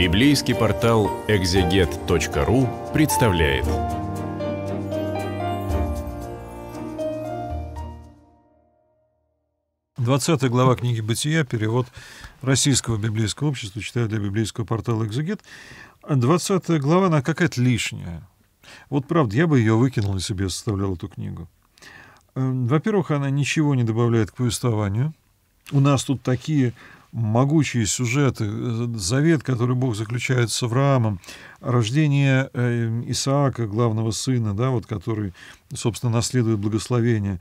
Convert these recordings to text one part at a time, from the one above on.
Библейский портал экзегет.ру представляет. Двадцатая глава книги «Бытия», перевод Российского библейского общества, читаю для библейского портала «Экзегет». А двадцатая глава, она какая-то лишняя. Вот правда, я бы ее выкинул и себе составлял эту книгу. Эм, во-первых, она ничего не добавляет к повествованию. У нас тут такие могучие сюжеты, э, завет, который Бог заключает с Авраамом, рождение э, Исаака, главного сына, да, вот, который, собственно, наследует благословение.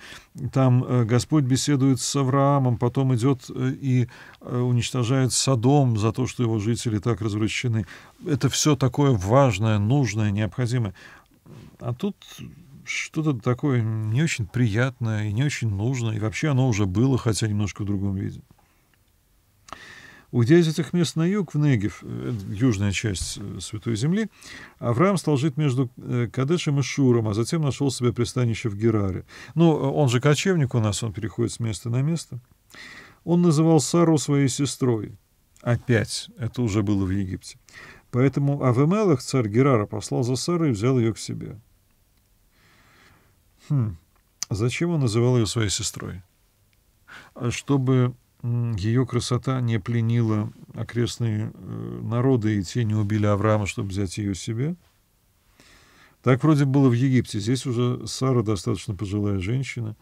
Там э, Господь беседует с Авраамом, потом идет и уничтожает Садом за то, что его жители так развращены. Это все такое важное, нужное, необходимое. А тут что-то такое не очень приятное и не очень нужное. И вообще оно уже было, хотя немножко в другом виде. Уйдя из этих мест на юг, в Негев, э, южная часть э, Святой Земли, Авраам стал жить между э, Кадешем и Шуром, а затем нашел себе пристанище в Гераре. Ну, он же кочевник у нас, он переходит с места на место. Он называл Сару своей сестрой. Опять, это уже было в Египте. Поэтому Авемелах, царь Герара, послал за Сарой и взял ее к себе. Хм, зачем он называл ее своей сестрой? А чтобы ее красота не пленила окрестные э, народы, и те не убили Авраама, чтобы взять ее себе. Так вроде было в Египте. Здесь уже Сара достаточно пожилая женщина.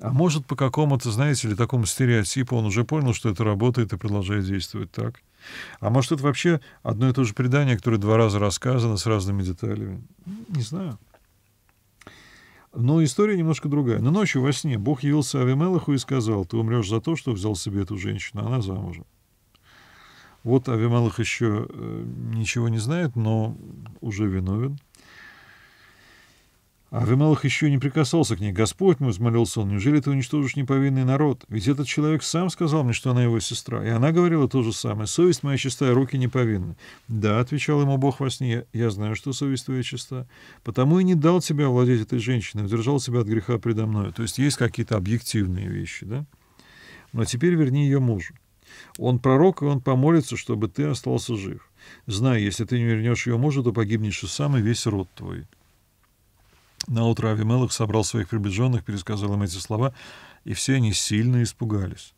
А может, по какому-то, знаете ли, такому стереотипу он уже понял, что это работает и продолжает действовать так. А может, это вообще одно и то же предание, которое два раза рассказано с разными деталями. Не знаю. Но история немножко другая. Но ночью во сне Бог явился Авимелаху и сказал, ты умрешь за то, что взял себе эту женщину, она замужем. Вот Авимелах еще э, ничего не знает, но уже виновен. А Ремелах еще не прикасался к ней. Господь мой, взмолился он, неужели ты уничтожишь неповинный народ? Ведь этот человек сам сказал мне, что она его сестра. И она говорила то же самое. Совесть моя чистая, руки неповинны. Да, отвечал ему Бог во сне, я знаю, что совесть твоя чиста. Потому и не дал тебя владеть этой женщиной, удержал себя от греха предо мною. То есть есть какие-то объективные вещи, да? Но теперь верни ее мужу. Он пророк, и он помолится, чтобы ты остался жив. Знай, если ты не вернешь ее мужа, то погибнешь и сам, и весь род твой. На утро Авимелах собрал своих приближенных, пересказал им эти слова, и все они сильно испугались.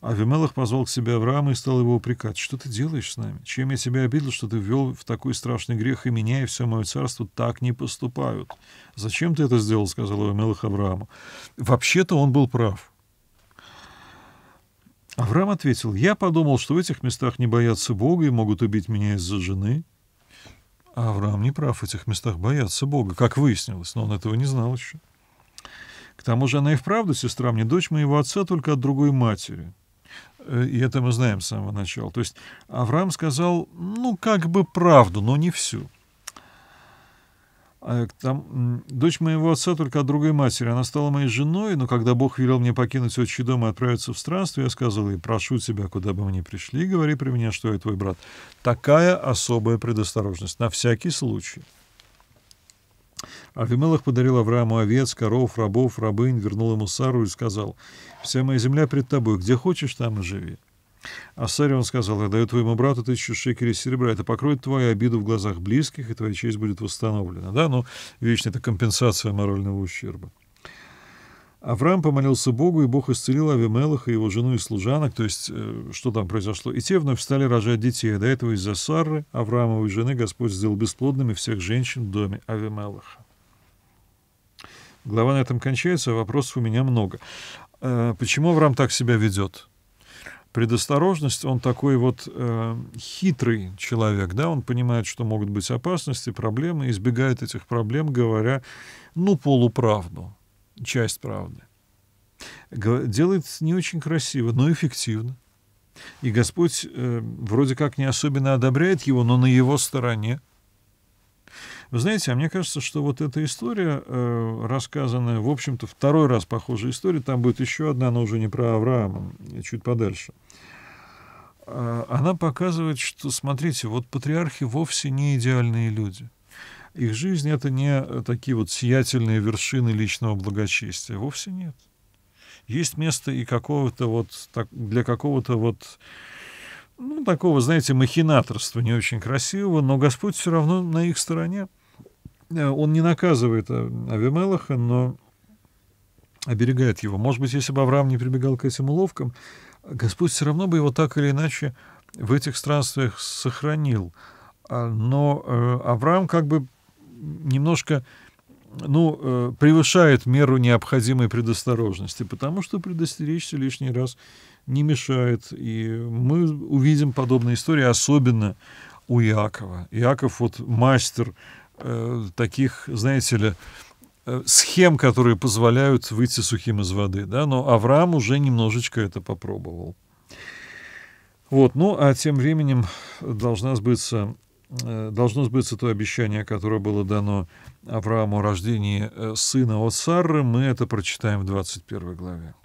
Авимелах позвал к себе Авраама и стал его упрекать. «Что ты делаешь с нами? Чем я тебя обидел, что ты ввел в такой страшный грех, и меня, и все мое царство так не поступают? Зачем ты это сделал?» — сказал Авимелах Аврааму. Вообще-то он был прав. Авраам ответил, «Я подумал, что в этих местах не боятся Бога и могут убить меня из-за жены. Авраам не прав, в этих местах бояться Бога, как выяснилось, но он этого не знал еще. К тому же она и вправду сестра мне, дочь моего отца, только от другой матери. Э, и это мы знаем с самого начала. То есть Авраам сказал, ну, как бы правду, но не всю. А, там, дочь моего отца только от другой матери. Она стала моей женой, но когда Бог велел мне покинуть отчий дом и отправиться в странство, я сказал ей, прошу тебя, куда бы мы ни пришли, говори при мне, что я твой брат. Такая особая предосторожность, на всякий случай. Авимелах подарил Аврааму овец, коров, рабов, рабынь, вернул ему Сару и сказал, «Вся моя земля пред тобой, где хочешь, там и живи». А Сарион сказал, «Я даю твоему брату тысячу шекелей серебра. Это покроет твою обиду в глазах близких, и твоя честь будет восстановлена». Да, но ну, вечно это компенсация морального ущерба. Авраам помолился Богу, и Бог исцелил Авимелаха, его жену и служанок, то есть, э, что там произошло. И те вновь стали рожать детей. А до этого из-за Сары, Авраамовой жены, Господь сделал бесплодными всех женщин в доме Авимелаха. Глава на этом кончается, а вопросов у меня много. Э, почему Авраам так себя ведет? предосторожность, он такой вот э, хитрый человек, да, он понимает, что могут быть опасности, проблемы, избегает этих проблем, говоря, ну, полуправду, часть правды. Делает не очень красиво, но эффективно. И Господь э, вроде как не особенно одобряет его, но на его стороне. Вы знаете, а мне кажется, что вот эта история, э, рассказанная, в общем-то, второй раз похожая история, там будет еще одна, но уже не про Авраама, э, чуть подальше. А, она показывает, что, смотрите, вот патриархи вовсе не идеальные люди. Их жизнь — это не э, такие вот сиятельные вершины личного благочестия. Вовсе нет. Есть место и какого-то вот, для какого-то вот ну, такого, знаете, махинаторства не очень красивого, но Господь все равно на их стороне. Э, он не наказывает а, Авимелаха, но оберегает его. Может быть, если бы Авраам не прибегал к этим уловкам, Господь все равно бы его так или иначе в этих странствиях сохранил. А, но э, Авраам как бы немножко ну, э, превышает меру необходимой предосторожности, потому что предостеречься лишний раз не мешает. И мы увидим подобные истории, особенно у Иакова. Иаков вот мастер э, таких, знаете ли, э, схем, которые позволяют выйти сухим из воды, да, но Авраам уже немножечко это попробовал. Вот, ну, а тем временем должна сбыться, э, должно сбыться то обещание, которое было дано Аврааму о рождении э, сына от Сарры, мы это прочитаем в 21 главе.